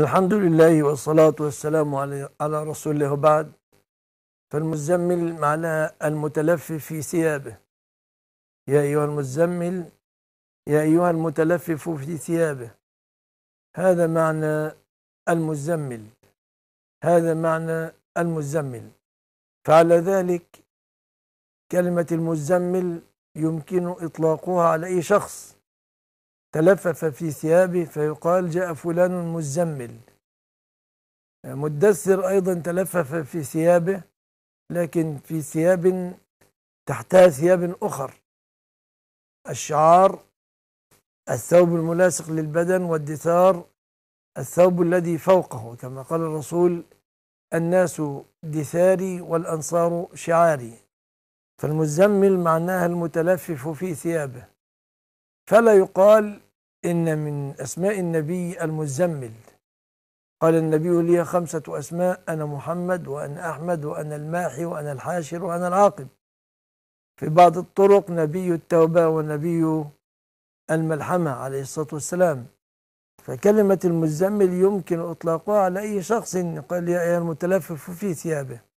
الحمد لله والصلاة والسلام على رسول الله بعد فالمزمل معناه المتلفف في ثيابه يا أيها المزمل يا أيها المتلفف في ثيابه هذا معنى المزمل هذا معنى المزمل فعلى ذلك كلمة المزمل يمكن إطلاقها على أي شخص تلفف في ثيابه فيقال جاء فلان مزمل مدثر أيضا تلفف في ثيابه لكن في ثياب تحتها ثياب أخر الشعار الثوب الملاصق للبدن والدثار الثوب الذي فوقه كما قال الرسول الناس دثاري والأنصار شعاري فالمزمل معناها المتلفف في ثيابه فلا يقال إن من أسماء النبي المزمل قال النبي لي خمسة أسماء أنا محمد وأنا أحمد وأنا الماحي وأنا الحاشر وأنا العاقب في بعض الطرق نبي التوبة ونبي الملحمة عليه الصلاة والسلام فكلمة المزمل يمكن إطلاقها على أي شخص قال يا المتلفف في ثيابه